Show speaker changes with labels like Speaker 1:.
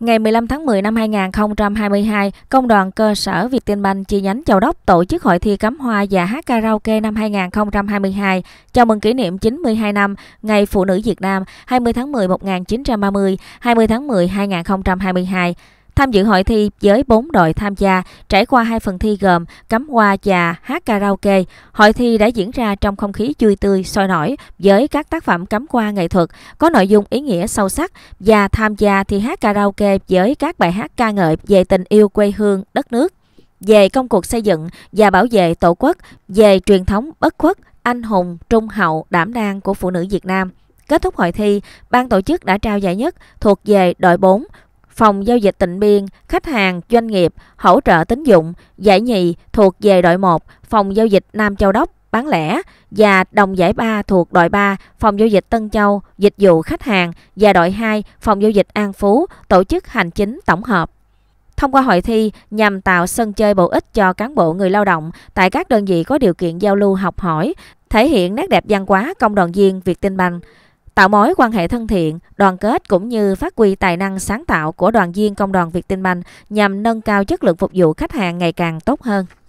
Speaker 1: Ngày 15 tháng 10 năm 2022, Công đoàn Cơ sở Việt tiên Banh chi nhánh Châu Đốc tổ chức hội thi cắm hoa và hát karaoke năm 2022 chào mừng kỷ niệm 92 năm Ngày Phụ nữ Việt Nam 20 tháng 10 1930, 20 tháng 10 2022. Tham dự hội thi với 4 đội tham gia, trải qua hai phần thi gồm cắm hoa và hát karaoke. Hội thi đã diễn ra trong không khí vui tươi, sôi nổi với các tác phẩm cắm hoa nghệ thuật có nội dung ý nghĩa sâu sắc và tham gia thi hát karaoke với các bài hát ca ngợi về tình yêu quê hương, đất nước về công cuộc xây dựng và bảo vệ Tổ quốc, về truyền thống bất khuất, anh hùng, trung hậu, đảm đang của phụ nữ Việt Nam. Kết thúc hội thi, ban tổ chức đã trao giải nhất thuộc về đội 4 phòng giao dịch tịnh biên, khách hàng, doanh nghiệp, hỗ trợ tín dụng, giải nhì thuộc về đội 1, phòng giao dịch Nam Châu Đốc, bán lẻ và đồng giải 3 thuộc đội 3, phòng giao dịch Tân Châu, dịch vụ khách hàng và đội 2, phòng giao dịch An Phú, tổ chức hành chính tổng hợp. Thông qua hội thi nhằm tạo sân chơi bổ ích cho cán bộ người lao động tại các đơn vị có điều kiện giao lưu học hỏi, thể hiện nét đẹp văn hóa công đoàn viên Việt Tinh Banh tạo mối quan hệ thân thiện, đoàn kết cũng như phát huy tài năng sáng tạo của đoàn viên công đoàn Việt Tinh Banh nhằm nâng cao chất lượng phục vụ khách hàng ngày càng tốt hơn.